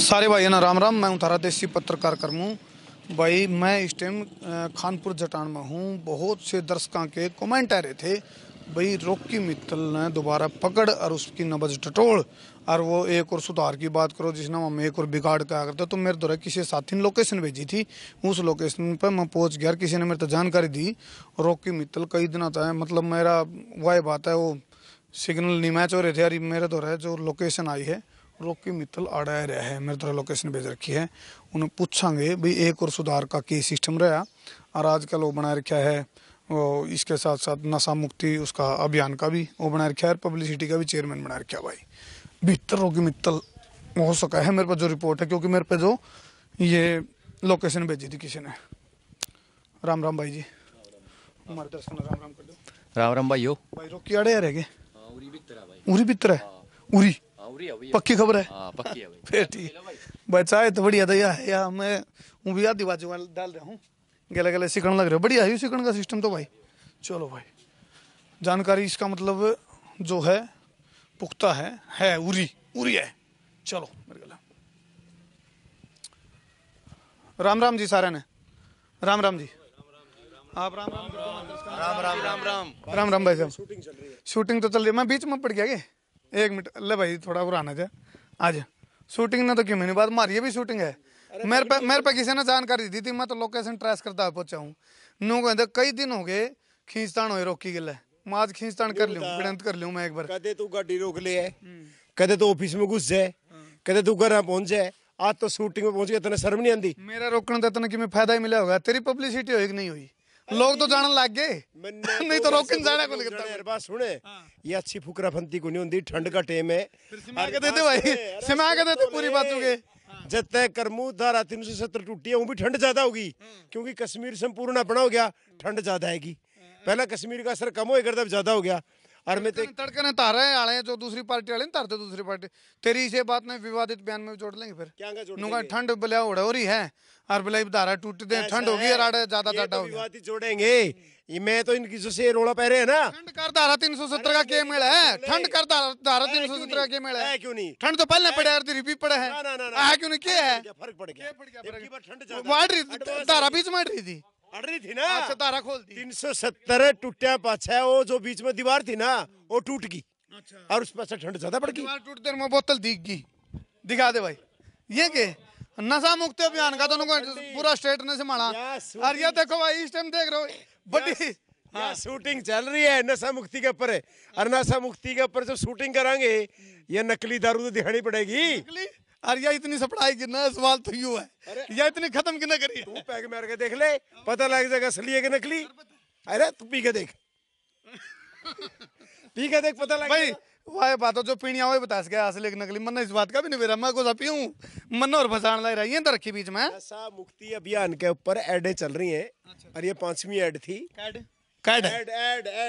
सारे भाई ना राम राम मैं हूँ थारा देसी पत्रकार मूँ भाई मैं इस टाइम खानपुर जटान में हूँ बहुत से दर्शकों के कमेंट आ रहे थे भाई रोकी मित्तल ने दोबारा पकड़ और उसकी नबज टटोड़ और वो एक और सुधार की बात करो जिसने हम एक और बिगाड़ कहा करते तो मेरे द्वारा किसी साथी ने लोकेशन भेजी थी उस लोकेशन पर मैं पहुँच गया किसी ने मेरे तो जानकारी दी रोकी मित्तल कई दिन आता है मतलब मेरा वाइब बात है वो सिग्नल नहीं मैच हो रहे थे यार मेरे द्वारा जो लोकेशन आई है रोकी मित्तल आड़ा ਆੜਾ रहा है मेरे तरह लोकेशन भेज रखी है उन्हें पूछेंगे भाई एक और सुधार का की सिस्टम रहा और आजकल वो बनाए रखा है वो इसके साथ साथ नशा मुक्ति उसका अभियान का भी वो बनाए रखा है पब्लिसिटी का भी चेयरमैन बनाए रखा भाई भीतर रोकी मित्तल हो सका है मेरे पास जो रिपोर्ट है क्योंकि मेरे पे जो ये लोकेशन भेजी थी किसी ने राम राम भाई जी हमारे दर्शन राम राम कर दो राम राम भाई हो भाई रोकी आड़े रह गए हाँ, उरी भीतर है उरी पक्की खबर है हाँ, पक्की है फिर ठीक चाय तो बढ़िया था यह या मैं हूँ भी आधी बाजू डाल रहा हूँ गले गले सिकन लग रहे बढ़िया है सिकन का सिस्टम तो भाई चलो भाई जानकारी इसका मतलब जो है पुख्ता है है उरी उरी है चलो मेरे गला राम राम जी सारे ने राम राम जी आप राम राम राम राम राम राम राम राम भाई साहब शूटिंग तो चल रही है मैं बीच में पड़ गया क्या एक मिनट ले भाई थोड़ा पुराना जा आज शूटिंग ना तो क्यों नहीं बात मारी भी शूटिंग है मेरे पे मेरे पे तो- किसी ने जानकारी दी थी मैं तो लोकेशन ट्रेस करता पहुंचा हूँ नू कहते कई दिन हो गए खींचतान हो रोकी गिल मैं आज खींचतान कर लूँ विनंत कर लूँ मैं एक बार कदे तू गाड़ी रोक ले है हम्म। कदे तू ऑफिस में घुस जाए हाँ। कदे तू घर पहुंच जाए आज तो शूटिंग में पहुंच गया तेने शर्म नहीं आती मेरा रोकने का तो इतना कि फायदा ही मिला होगा तेरी पब्लिसिटी होगी नहीं हुई लोग तो जानने लग गए नहीं तो, तो रोकन जाना को लगता सुने हाँ। ये अच्छी फुकरा फंती को नहीं होती ठंड का टेम है सिमा के देते भाई सिमा के देते तो पूरी बातों के जब तय करमू धारा तीन सौ सत्तर टूटी है भी ठंड ज्यादा होगी हम्म। क्योंकि कश्मीर संपूर्ण अपना हो गया ठंड ज्यादा आएगी हम्म। पहला कश्मीर का असर कम होकर ज्यादा हो गया और मैं तड़कने तार रहे आड़े जो दूसरी पार्टी वाले तारते दूसरी पार्टी तेरी इसे बात में विवादित बयान में जोड़ लेंगे फिर क्या ठंड बलिया उड़ हो रही है और बलिया धारा टूट दे ठंड होगी और ज्यादा तो होगी जोड़ेंगे मैं तो इनकी जो से रोड़ा पह रहे हैं ना ठंड कर धारा तीन सौ सत्तर का के मेल है तो ठंड कर धारा तीन सौ सत्तर का के मेल है क्यों नहीं ठंड तो पहले पड़े और रिपी पड़े है क्यों नहीं क्या है फर्क पड़ गया धारा बीच में रही थी रही थी ना अच्छा हाँ, तारा खोल दी तीन सौ सत्तर टूटा पाछा वो जो बीच में दीवार थी ना वो टूट गई अच्छा और उस पर ठंड ज्यादा पड़ गई टूट बोतल दिख गई दिखा दे भाई ये के नशा मुक्त अभियान का दोनों को पूरा ने से माना और ये देखो भाई इस टाइम देख रहे हो बड़ी हाँ शूटिंग चल रही है नशा मुक्ति के ऊपर और नशा मुक्ति के ऊपर जब शूटिंग कराएंगे ये नकली दारू तो दिखानी पड़ेगी नकली? अरे ये इतनी सप्लाई की ना सवाल तो यू है ये इतनी खत्म की ना करी तू पैक मार के देख ले पता लग जाएगा असली है कि नकली अरे तू पी के देख पी के देख पता लग भाई वाह बात जो पीनी वही बता सके असली कि नकली मन इस बात का भी नहीं मेरा मैं कुछ पीऊं मन और फसाण लाई रही है तो रखी बीच में ऐसा मुक्ति अभियान के ऊपर एडें चल रही है अच्छा। और ये पांचवी एड थी कैड कार्ड है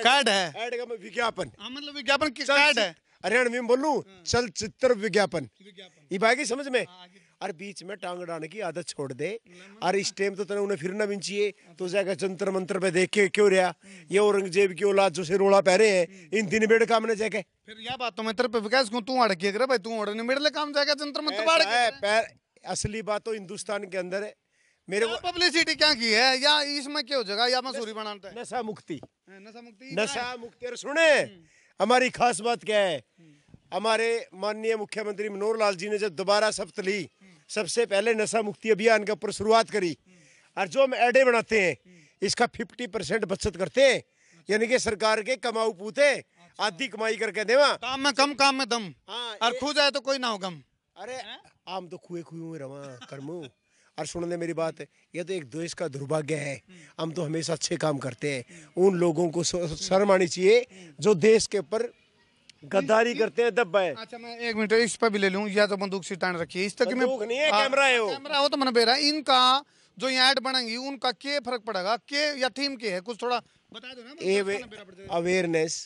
कैड है एड का विज्ञापन हां मतलब विज्ञापन कैड है हरियाणा में बोलू हम्म। चल चित्र विज्ञापन बाकी समझ में और हाँ, बीच में टांग अड़ाने की आदत छोड़ दे और इस टाइम तो तेने उन्हें फिर ना चाहिए हाँ, तो जाएगा जंतर मंत्र पे देख के क्यों रहा हम्म। ये औरंगजेब की औलाद जो से रोड़ा पहरे है हम्म। इन दिन बेड़ काम ने जाके फिर यह बात तो मैं तेरे पे विकास को तू अड़के करे भाई तू मेरे बेड़ काम जाएगा जंतर मंत्र के पैर असली बात तो हिंदुस्तान के अंदर है मेरे तो को पब्लिसिटी क्या की है या इसमें क्या हो जाएगा या मसूरी बनाता है नशा मुक्ति हाँ, नशा मुक्ति नशा मुक्ति सुने हमारी खास बात क्या है हमारे माननीय मुख्यमंत्री मनोहर लाल जी ने जब दोबारा शपथ ली सबसे पहले नशा मुक्ति अभियान के ऊपर शुरुआत करी और जो हम एडे बनाते हैं इसका 50 परसेंट बचत करते हैं यानी कि सरकार के कमाऊ पूते आधी कमाई करके देवा काम में कम काम में दम हाँ, और खू जाए तो कोई ना हो गम अरे आम तो खुए खुए रवा करमू और सुन ले मेरी बात ये तो एक देश का दुर्भाग्य है हम तो हमेशा अच्छे काम करते हैं उन लोगों को शर्म आनी चाहिए जो देश के ऊपर गद्दारी करते हैं दब भाई अच्छा मैं एक मिनट इस पर भी ले लूँ या तो बंदूक से टाण रखिए इस तक में नहीं है हाँ, कैमरा है वो कैमरा हो तो मन बेरा इनका जो यहाँ ऐड बनेंगी उनका के फर्क पड़ेगा के या थीम के है कुछ थोड़ा बता दो ना अवेयरनेस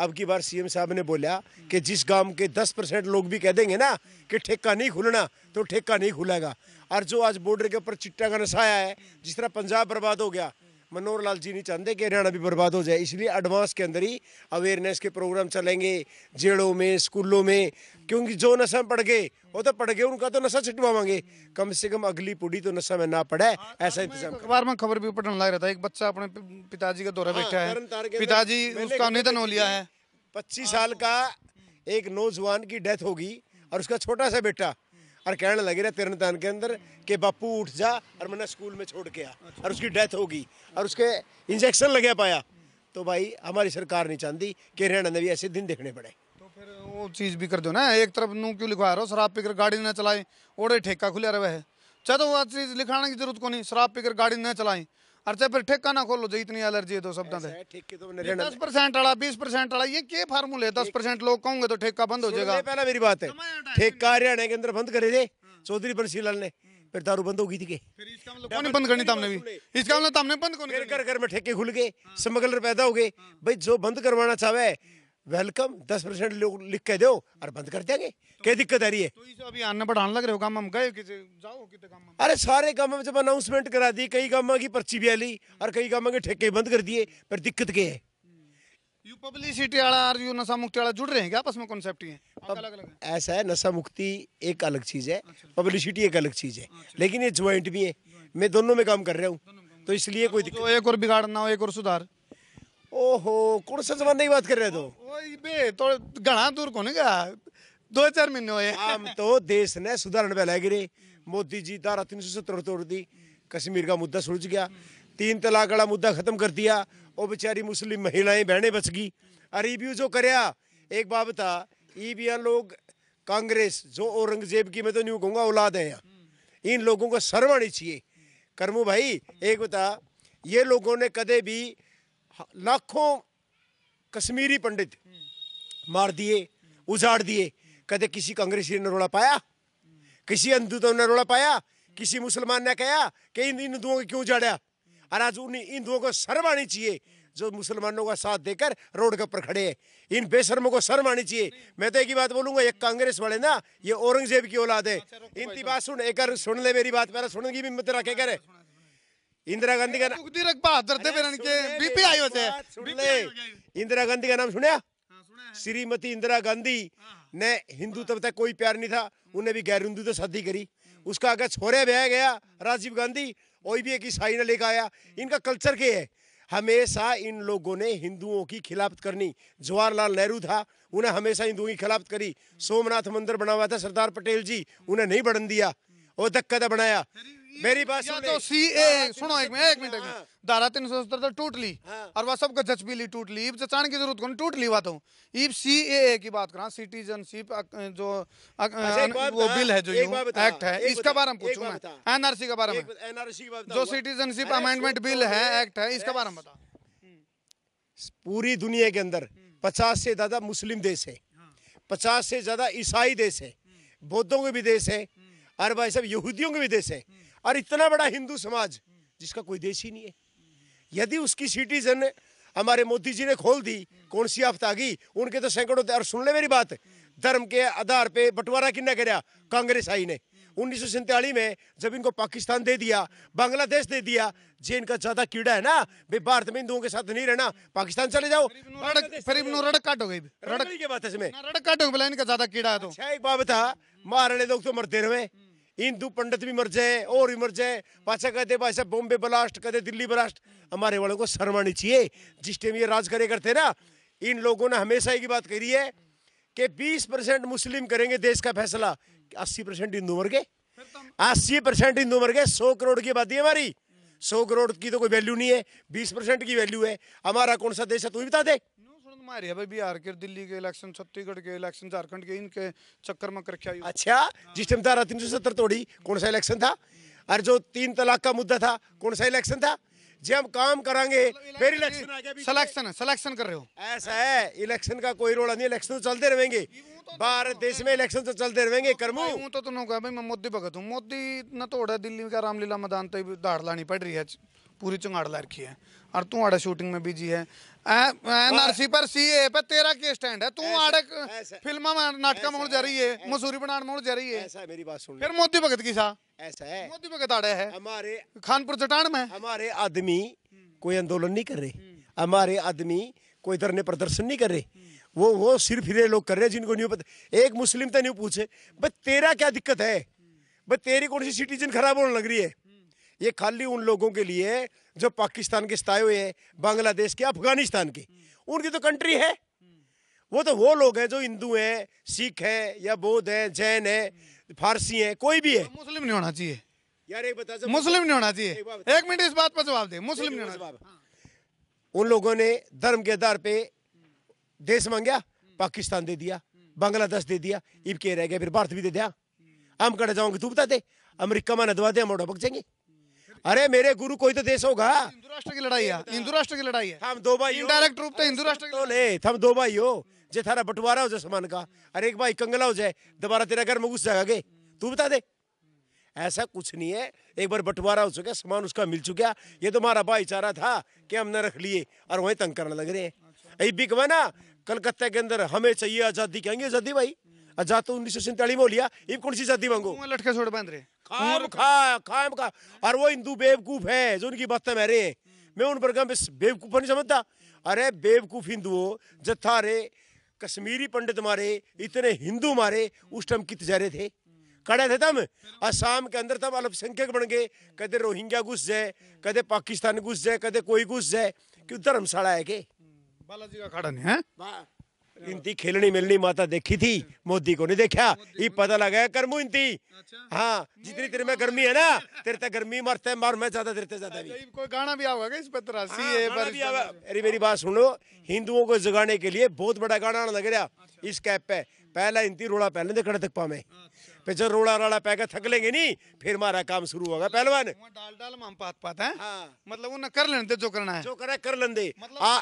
अब की बार सीएम साहब ने बोला कि जिस गांव के 10 परसेंट लोग भी कह देंगे ना कि ठेका नहीं खुलना तो ठेका नहीं खुलेगा और जो आज बॉर्डर के ऊपर चिट्टा का नशा आया है जिस तरह पंजाब बर्बाद हो गया मनोहर लाल जी नहीं चाहते कि हरियाणा भी बर्बाद हो जाए इसलिए एडवांस के अंदर ही अवेयरनेस के प्रोग्राम चलेंगे जेड़ों में स्कूलों में क्योंकि जो नशा पड़ गए वो तो पड़ गए उनका तो नशा छिटवावांगे कम से कम अगली पुढ़ी तो नशा में ना पड़े ऐसा इंतजाम अखबार में खबर भी पढ़ने लग रहा था एक बच्चा अपने पिताजी का दौरा हाँ, बैठा है पिताजी उसका निधन हो लिया है पच्चीस साल का एक नौजवान की डेथ होगी और उसका छोटा सा बेटा और कहने लगे रहे तिरन तान के अंदर कि बापू उठ जा और मैंने स्कूल में छोड़ के आ और उसकी डेथ होगी और उसके इंजेक्शन लगे पाया तो भाई हमारी सरकार नहीं चाहती कि हरियाणा ने भी ऐसे दिन देखने पड़े तो फिर वो चीज़ भी कर दो ना एक तरफ नू क्यों लिखवा रहे हो शराब पीकर गाड़ी ना चलाएं और ठेका खुले रहे चलो वो चीज़ लिखाने की जरूरत को नहीं शराब पीकर गाड़ी ना चलाएं अरचे फिर ठेका ना खोलो जो इतनी एलर्जी है तो शब्दों से तो दस परसेंट वाला बीस परसेंट वाला ये क्या फार्मूले दस परसेंट लोग कहोगे तो ठेका बंद हो जाएगा पहला मेरी बात है ठेका हरियाणा के अंदर बंद करे थे चौधरी बंसी ने फिर दारू बंद होगी थी मतलब कौन बंद करनी तुमने भी इस काम मतलब ने तुमने बंद कर घर घर में ठेके खुल गए हाँ। स्मगलर पैदा हो गए हाँ। भाई जो बंद करवाना चाहे वेलकम दस परसेंट लोग लिख के दो और बंद कर देंगे तो, क्या दिक्कत आ रही है तो अभी आना बढ़ाने लग रहे हो काम हम गए किसे, जाओ काम अरे सारे काम हम जब अनाउंसमेंट करा दी कई काम की पर्ची भी ली और कई काम के ठेके बंद कर दिए पर दिक्कत क्या है हम्म। यू पब्लिसिटी वाला और यू नशा मुक्ति वाला जुड़ रहे हैं क्या आपस में कॉन्सेप्ट ये ऐसा है नशा मुक्ति एक अलग चीज़ है पब्लिसिटी अच्छा। एक अलग चीज़ है अच्छा। लेकिन ये ज्वाइंट भी है मैं दोनों में काम कर रहा हूँ तो इसलिए कोई दिक्कत तो एक और बिगाड़ना हो एक और सुधार ओहो कौन सा जमाने की बात कर रहे हो तो? બે તો ઘણા દૂર કોને ગયા दो चार महीने हुए तो देश ने सुधारण पे लग रही मोदी जी धारा तीन सौ सत्तर तोड़ दी कश्मीर का मुद्दा सुलझ गया तीन तलाक वाला मुद्दा खत्म कर दिया और बेचारी मुस्लिम महिलाएं बहनें बच गई और जो करया एक बात बता ईबिया लोग कांग्रेस जो औरंगजेब की मैं तो नहीं कहूँगा औलाद है यहाँ इन लोगों को सर्वाणी चाहिए कर्मू भाई एक बता ये लोगों ने कदे भी लाखों कश्मीरी पंडित मार दिए उजाड़ दिए कदे किसी कांग्रेसी ने रोला पाया किसी हिंदू ने रोला पाया किसी मुसलमान ने कहा कि इन हिंदुओं को क्यों उजाड़ा और आज उन हिंदुओं को शर्म आनी चाहिए जो मुसलमानों का साथ देकर रोड के ऊपर खड़े हैं इन बेशर्मों को शर्म आनी चाहिए मैं तो एक ही बात बोलूंगा एक कांग्रेस वाले ना ये औरंगजेब की औलाद है अच्छा, इनकी बात सुन एक सुन ले मेरी बात पहले सुनेगी भी मत रखे करे इंदिरा गांधी का नाम बहादुर थे होते हाँ, इंदिरा गांधी का नाम सुना श्रीमती इंदिरा गांधी हाँ। ने हिंदू तब तक कोई प्यार नहीं था उन्हें भी गैर हिंदू तो शादी करी हम्म। उसका अगर छोरे बह गया राजीव गांधी और भी एक ईसाई ने लेकर आया इनका कल्चर के है हमेशा इन लोगों ने हिंदुओं की खिलाफत करनी जवाहरलाल नेहरू था उन्हें हमेशा हिंदुओं की खिलाफत करी हम्म। सोमनाथ मंदिर बना हुआ था सरदार पटेल जी उन्हें नहीं बढ़न दिया और धक्का बनाया मेरी बात सुन तो सी ए तो सुनो एक मिनट एक मिनट हाँ। धारा तीन सौ सत्तर तो टूट ली हाँ। और वह सबको जचबी ली टूट ली इब जचान की जरूरत को टूट ली बात हूँ ईब सी ए की बात करा सिटीजनशिप जो अच्छा, वो बिल है जो एक्ट है इसका बारे में पूछू मैं एनआरसी के बारे में एनआरसी जो सिटीजनशिप अमेंडमेंट बिल तो है एक्ट है इसके बारे में बता पूरी दुनिया के अंदर पचास से ज्यादा मुस्लिम देश है पचास से ज्यादा ईसाई देश है बौद्धों के भी देश है और भाई साहब यहूदियों के भी देश है और इतना बड़ा हिंदू समाज जिसका कोई देश ही नहीं है यदि उसकी सिटीजन हमारे मोदी जी ने खोल दी कौन सी आफत आ गई उनके तो सैकड़ों और सुन ले मेरी बात धर्म के आधार पे बंटवारा किन्ने कराया कांग्रेस आई ने उन्नीस सौ सैंतालीस में जब इनको पाकिस्तान दे दिया बांग्लादेश दे दिया जे इनका ज्यादा कीड़ा है ना भाई भारत में हिंदुओं के साथ नहीं रहना पाकिस्तान चले जाओ फिर रड़क काट हो गई बात है इनका ज्यादा कीड़ा है तो अच्छा, महाराणे लोग तो मरते रहे हिंदू पंडित भी मर जाए और भी मर जाए पाचा कहते भाई साहब बॉम्बे ब्लास्ट कहते दिल्ली ब्लास्ट हमारे वालों को शर्मानी चाहिए जिस टाइम ये राज करे करते ना इन लोगों ने हमेशा ही की बात करी है कि 20 परसेंट मुस्लिम करेंगे देश का फैसला 80 परसेंट हिंदू मर गए अस्सी परसेंट हिंदू मर गए सौ करोड़ की आबादी है हमारी सौ करोड़ की तो कोई वैल्यू नहीं है बीस परसेंट की वैल्यू है हमारा कौन सा देश है तू भी बता दे इलेक्शन तुम्हारी भाई बिहार के दिल्ली के इलेक्शन छत्तीसगढ़ के इलेक्शन झारखंड के इनके चक्कर में करके आई अच्छा जिस टाइम धारा तीन सौ सत्तर तोड़ी कौन सा इलेक्शन था और जो तीन तलाक का मुद्दा था कौन सा इलेक्शन था जी हम काम करेंगे मतलब फिर इलेक्शन सिलेक्शन सिलेक्शन कर रहे हो ऐसा है इलेक्शन का कोई रोड़ा नहीं इलेक्शन तो चलते रहेंगे तो भारत देश में इलेक्शन तो चलते रहेंगे कर्मू हूँ तो तुम भाई मैं मोदी भगत हूँ मोदी न तोड़ा दिल्ली का रामलीला मैदान तो दाड़ लानी पड़ रही है पूरी चुंगाड़ ला रखी है और तू आड़ा शूटिंग में बिजी है नरसी पर सी ए ਤੇਰਾ तेरा के स्टैंड है तू आड़े फिल्मा में ਜਾ ਰਹੀ जा रही है मसूरी ਜਾ ਰਹੀ जा रही है ऐसा मेरी बात सुन फिर मोदी भगत की सा ऐसा है मोदी भगत आड़े है हमारे खानपुर जटान में हमारे आदमी कोई आंदोलन नहीं कर रहे हमारे आदमी कोई धरने प्रदर्शन नहीं कर रहे वो वो सिर्फ हिरे लोग कर रहे हैं जिनको नहीं पता एक मुस्लिम तो नहीं पूछे भाई तेरा क्या दिक्कत है भाई तेरी कौन सी सिटीजन खराब होने लग रही है ये खाली उन लोगों के लिए है जो पाकिस्तान के सताए हुए हैं बांग्लादेश के अफगानिस्तान के उनकी तो कंट्री है वो तो वो लोग हैं जो हिंदू हैं सिख हैं या बौद्ध हैं जैन हैं फारसी हैं कोई भी है तो मुस्लिम नहीं होना चाहिए यार एक बता मुस्लिम नहीं होना चाहिए एक मिनट इस बात पर जवाब दे मुस्लिम नहीं होना उन लोगों ने धर्म के आधार पे देश मांगा पाकिस्तान दे दिया बांग्लादेश दे दिया इब के रह गया फिर भारत भी दे दिया हम कड़े जाओगे तू बता दे अमरीका माना दवा दे हम बग जाएंगे अरे मेरे गुरु कोई तो देश होगा हिंदू राष्ट्र की लड़ाई है हिंदू राष्ट्र की लड़ाई है हम दो भाई डायरेक्ट रूप से हिंदू राष्ट्र तो ले हम दो भाई हो जे थारा बंटवारा हो जाए सामान का अरे एक भाई कंगला हो जाए दोबारा तेरा घर में घुस जाएगा गे तू बता दे ऐसा कुछ नहीं है एक बार बंटवारा हो चुका सामान उसका मिल चुका ये तो हमारा भाईचारा था कि हमने रख लिए और वहीं तंग करने लग रहे हैं अभी अच्छा। बिकवा ना कलकत्ता के अंदर हमें चाहिए आज़ादी कहेंगे आज़ादी भाई जा तो उन्नीस सौ सैंतालीस में लिया इब कौन सी जाति मांगो लटके छोड़ बांध रहे खाम खा खाम खा और वो हिंदू बेवकूफ है जो उनकी बात मैं रहे मैं उन पर बेवकूफ नहीं समझता अरे बेवकूफ हिंदुओं जत्था रे कश्मीरी पंडित मारे इतने हिंदू मारे उस टाइम कित जा रहे थे खड़े थे तम असम के अंदर तब अल्पसंख्यक बन गए कदे रोहिंग्या घुस जाए कदे पाकिस्तान घुस जाए कदे कोई घुस जाए क्यों धर्मशाला है के बालाजी का खड़ा नहीं है हाँ। इनती खेलनी मिलनी माता देखी थी मोदी को नहीं देखा ये पता लगा कर्मू इनती अच्छा। हाँ जितनी तेरे में गर्मी है ना तेरे तक गर्मी मरते मार मैं ज्यादा तेरे ज्यादा अच्छा, नहीं कोई गाना भी आओगे इस पर हाँ, अरे मेरी बात सुनो हिंदुओं को जगाने के लिए बहुत बड़ा गाना लग रहा अच्छा। इस कैप पे पहला इनती रोड़ा पहले दे कड़े तक पावे अच्छा। फिर जब रोड़ा रोड़ा पैगा थक लेंगे नहीं फिर हमारा काम शुरू होगा पहलवान डाल डाल हम पात पाता है मतलब कर लेने जो करना है जो करे कर लेंदे मतलब... आ...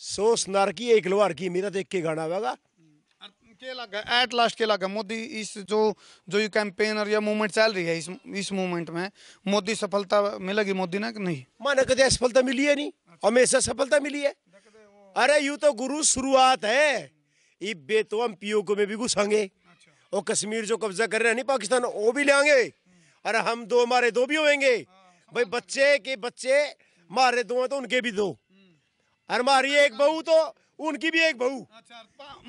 सो स्नारकी एक लवारकी मेरा देख के गाना आवेगा हम्म। क्या लगा एट लास्ट क्या लगा मोदी इस जो जो ये कैंपेन और ये मूवमेंट चल रही है इस इस मूवमेंट में मोदी सफलता मिलेगी मोदी ना कि नहीं माने कदे सफलता मिली है नहीं अच्छा। हमेशा सफलता मिली है अरे यू तो गुरु शुरुआत है ये बेतो पीओ को में भी घुसेंगे और अच्छा। कश्मीर जो कब्जा कर रहे हैं नहीं पाकिस्तान वो भी लेंगे हम्म। अरे हम दो हमारे दो भी होंगे हाँ, भाई बच्चे के बच्चे मारे दो हैं तो उनके भी दो हमारी एक बहू तो उनकी भी एक बहू अच्छा,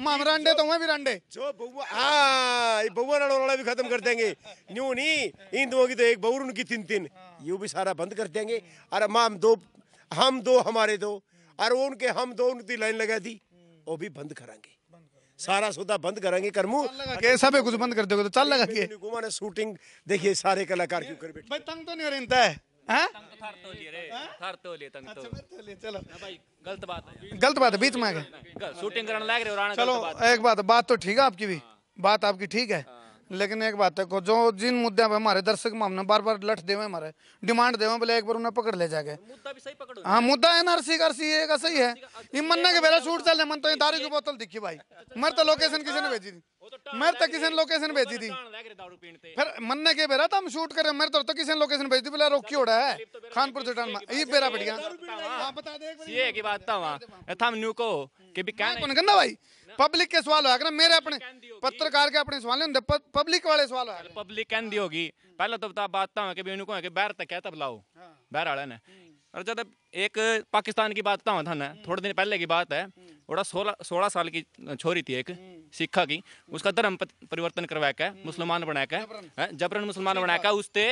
माम रंडे तो मैं भी रंडे जो बहू हाँ बउआ लड़ो लड़ा भी खत्म कर देंगे न्यू नहीं हिंदुओं की तो एक बहू उनकी तीन तीन हाँ। यू भी सारा बंद कर देंगे अरे माम दो हम दो हमारे दो और उनके हम दो उनकी लाइन लगा दी वो भी बंद करेंगे सारा सौदा बंद करेंगे करमू कैसा भी कुछ बंद कर दोगे तो चल लगा के शूटिंग देखिए सारे कलाकार क्यों कर बैठे तंग तो नहीं हो है हाँ? तो तो तो। अच्छा, गलत बात है गलत बात बीच में शूटिंग करने लग रहे हो चलो एक बात बात तो ठीक है आपकी भी हाँ। बात आपकी ठीक है हाँ। लेकिन एक बात है को जो जिन मुद्दे पे हमारे दर्शक मामले बार बार लठ देवे हमारे डिमांड देवे बोले एक बार उन्हें पकड़ ले जाके हाँ मुद्दा एन आर सी का सी का सही है इमन्ना के बेला छूट चल मन तो ये दारू की बोतल दिखी भाई मेरे तो लोकेशन किसी ने भेजी थी तो मेरे तो किसी ने लोकेशन भेजी तो थी फिर मन्ने के बेरा था तो हम शूट करे मेरे तो, तो किसी ने लोकेशन भेज दी बोला रोकी रहा है खानपुर जटन में ये बेरा बढ़िया हाँ, गया की बात था वहां था न्यू को के भी हाँ, कौन करना भाई पब्लिक के सवाल ਹੋਇਆ ना मेरे अपने पत्रकार के अपने सवाल नहीं पब्लिक वाले सवाल ਵਾਲੇ पब्लिक ਹੋਇਆ ਪਬਲਿਕ ਕਹਿੰਦੀ ਹੋਗੀ ਪਹਿਲਾਂ ਤਾਂ ਬਤਾ ਬਾਤ ਤਾਂ ਕਿ ਵੀ ਉਹਨੂੰ ਕਹਾਂ ਕਿ ਬਾਹਰ ਤੱਕ ਹੈ ਤਬਲਾਓ ਬਾਹਰ और जब एक पाकिस्तान की बात था ना हम्म। थोड़े दिन पहले की बात है थोड़ा हम्म। सोलह सोलह साल की छोरी थी एक हम्म। सिखा की उसका धर्म परिवर्तन करवाया का मुसलमान बनाया का जबरन मुसलमान बनाया का उसते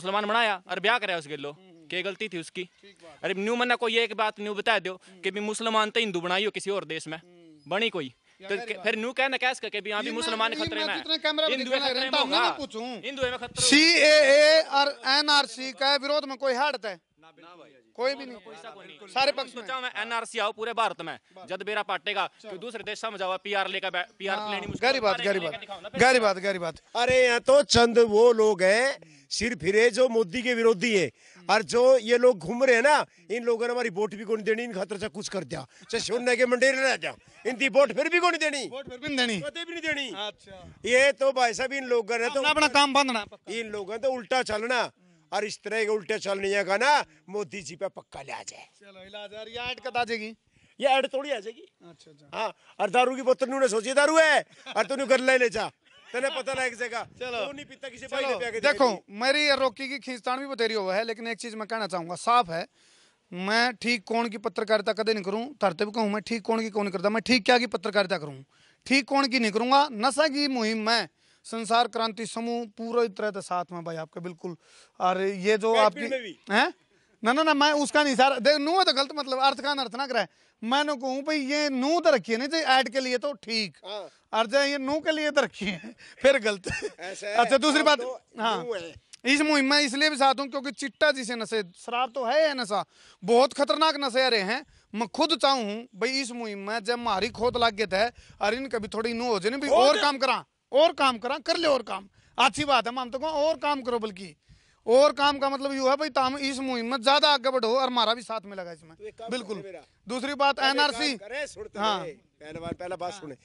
मुसलमान बनाया और ब्याह कराया उसके लो के गलती थी उसकी अरे न्यू मना को ये एक बात न्यू बता दो कि मुसलमान तो हिंदू बनाई हो किसी और देश में बनी कोई तो फिर न्यू कहना कह सके भी यहाँ भी मुसलमान खतरे में हिंदू खतरे में होगा हिंदू में खतरे सी ए और एनआरसी का विरोध में कोई हड़त है कोई भी नहीं सारे पक्ष सोचा तो मैं एनआरसी आओ पूरे भारत में जद बेरा पाटेगा तो दूसरे देश में जाओ पीआर लेकर पीआर लेनी गरी बात गरी बात गरी बात गरी बात अरे यहाँ तो चंद वो लोग हैं सिर फिरे जो मोदी के विरोधी है हम्म। और जो ये लोग घूम रहे हैं ना इन लोगों ने हमारी वोट भी कौन देनी इन खातर से कुछ कर दिया चाहे शून्य के मंडेर रह जा इनकी वोट फिर भी कौन देनी वोट फिर भी देनी तो भी नहीं देनी अच्छा ये तो भाई साहब इन लोगों ने तो अपना काम बांधना इन लोगों ने तो उल्टा चलना और इस तरह के उल्टे चलने का ना मोदी जी पे पक्का ले आ जाए ये ऐड थोड़ी आ जाएगी अच्छा, अच्छा। हाँ और दारू की बोतल ने सोची दारू है और तू घर ले जा तेने पता लग जाएगा चलो नहीं पीता किसी चलो, पे देखो मेरी रोकी की खींचतान भी बतेरी हुआ है लेकिन एक चीज मैं कहना चाहूंगा साफ है मैं ठीक कौन की पत्रकारिता कदे नहीं करूं तरते भी कहूं मैं ठीक कौन की कौन करता मैं ठीक क्या की पत्रकारिता करूं ठीक कौन की नहीं करूंगा नशा की मुहिम मैं संसार क्रांति समूह पूरा तरह से साथ में भाई आपके बिल्कुल और ये जो आपकी है ना ना ना मैं उसका नहीं सर देख नू तो गलत मतलब अर्थ का अर्थ ना कराए मैं कहूँ भाई ये नू तो रखिए नहीं जी ऐड के लिए तो ठीक हाँ। और जो ये नू के लिए तो रखिए फिर गलत अच्छा दूसरी हाँ, बात तो हाँ इस मुहिम में इसलिए भी साथ हूँ क्योंकि चिट्टा जिसे नशे शराब तो है है नशा बहुत खतरनाक नशे रहे हैं मैं खुद चाहूँ भाई इस मुहिम में जब मारी खोद लाग गए थे अरे इनका भी थोड़ी नू हो जाए भी और काम करा और काम करा कर ले और काम अच्छी बात है तो कहूँ और काम करो बल्कि और काम का मतलब यू है भाई ताम इस मुहिम में ज्यादा आगे बढ़ो और हमारा भी साथ में लगा इसमें तो बिल्कुल दूसरी बात एनआरसी हाँ पहला बार पहला बात सुने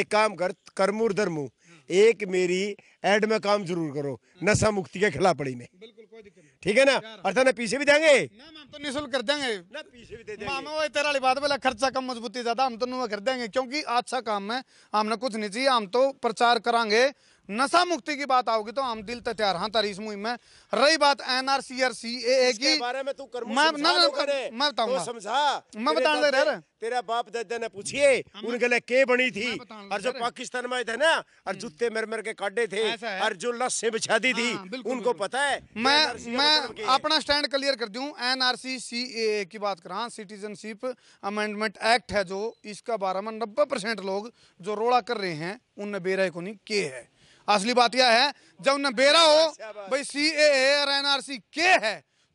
एक काम कर करमूर दरमू एक मेरी एड में काम जरूर करो नशा मुक्ति के खिलाफ पड़ी में ठीक है ना अर्थात ना पीछे भी देंगे तो निःशुल्क कर देंगे ना पीछे भी दे देंगे मामा तेरा बात बोला खर्चा कम मजबूती ज्यादा हम तो नुआ कर देंगे क्योंकि अच्छा काम है हमने कुछ नहीं चाहिए हम तो प्रचार करांगे नशा मुक्ति की बात आओगी तो हम दिल तो तैयार हाँ तारी इस मुहिम में रही बात N R C R C A की बारे में तू तो कर मैं मैं बताऊंगा तो समझा मैं बताने लग रहा तेरा बाप दादा ने पूछिए हाँ, उनके लिए के बनी थी और जो पाकिस्तान में थे ना और हम्म। जूते मर मर के काटे थे और जो लस्से बिछा दी थी हाँ, हाँ, उनको पता है मैं मैं मतलब अपना स्टैंड क्लियर कर दूं एनआरसी सीएए की बात कर करा सिटीजनशिप अमेंडमेंट एक्ट है जो इसका बारे में नब्बे परसेंट लोग जो रोड़ा कर रहे हैं उनने बेरा को नहीं के है असली बात यह है जब उन्हें बेरा हो भाई सी ए और एन आर सी के है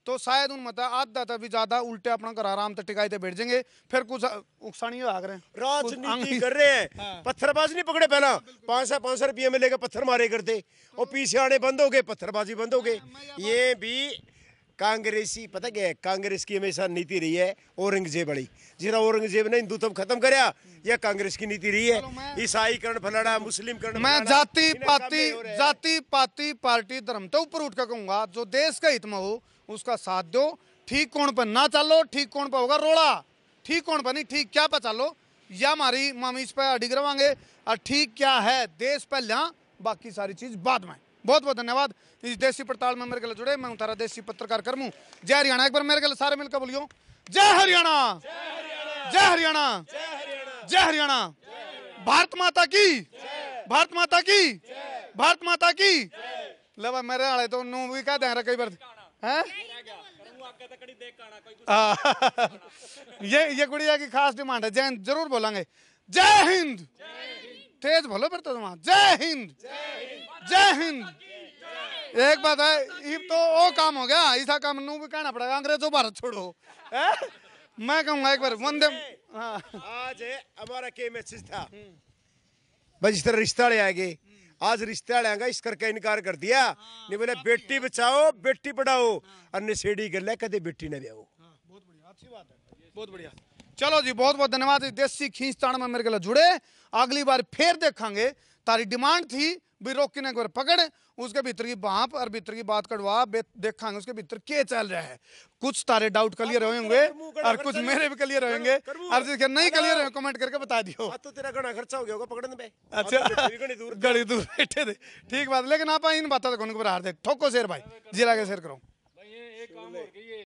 तो शायद उन मता आधा था भी ज्यादा उल्टे अपना कर आराम से टिकाई बैठ जाएंगे फिर कुछ उकसानी आग रहे राजनीति कर रहे हैं हाँ। पत्थरबाजी नहीं पकड़े पहला पांच सौ पांच सौ रुपये में लेकर पत्थर मारे करते और पीछे आने बंद हो गए पत्थरबाजी बंद हो गए ये भी कांग्रेसी पता क्या है कांग्रेस की हमेशा नीति रही है औरंगजेब वाली जिरा औरंगजेब ने हिंदुत्व खत्म कराया यह कांग्रेस की नीति रही है ईसाईकरण फलाना मुस्लिम करण मैं जाति पाति जाति पाति पार्टी धर्म तो ऊपर उठ कर कहूंगा जो देश का हित में हो उसका साथ दो ठीक कौन पर ना चलो ठीक कौन पर होगा रोड़ा ठीक कौन पर नहीं ठीक क्या पर चलो या मारी मामी इस पर अडिग्रवागे और ठीक क्या है देश पर लिया बाकी सारी चीज बाद में बहुत बहुत धन्यवाद इस देसी पड़ताल में मेरे गल जुड़े मैं तारा देसी पत्रकार करमू जय हरियाणा एक बार मेरे गल सारे मिलकर बोलियो जय हरियाणा जय हरियाणा जय हरियाणा भारत माता की भारत माता की भारत माता की ले मेरे आले तो नू भी कह दें कई बार हैं ये ये गुड़िया की खास डिमांड है जय जरूर बोलेंगे जय हिंद तेज भलो पड़ता तो वहाँ जय हिंद जय हिंद एक बात है ये तो वो काम हो गया ऐसा काम नू भी कहना पड़ेगा अंग्रेजों भारत छोड़ो मैं कहूंगा एक बार वंदे आज हाँ। है हमारा के मैसेज था भाई जिस तरह रिश्ता ले आएंगे आज रिश्ता ले आएगा इस करके इनकार कर दिया ने बोले बेटी बचाओ बेटी पढ़ाओ और निशेड़ी गल कदे बेटी ना ब्याओ हाँ, बहुत बढ़िया अच्छी बात है बहुत बढ़िया चलो जी बहुत बहुत धन्यवाद देसी खींचतान में मेरे के जुड़े अगली बार फिर देखेंगे तारी डिमांड थी भी रोकी ने एक बार पकड़ उसके भीतर की बाप और भीतर की बात कटवा देखेंगे उसके भीतर के चल रहा है कुछ तारे डाउट क्लियर होंगे और कुछ मेरे भी क्लियर होंगे और जिसके नहीं क्लियर होंगे कमेंट करके बता दियो हाँ, तो तेरा घना खर्चा हो गया पकड़ने पे अच्छा हाँ, तो गड़ी दूर बैठे थे ठीक बात लेकिन आप इन बातों को हार दे ठोको शेर भाई जिला के शेर करो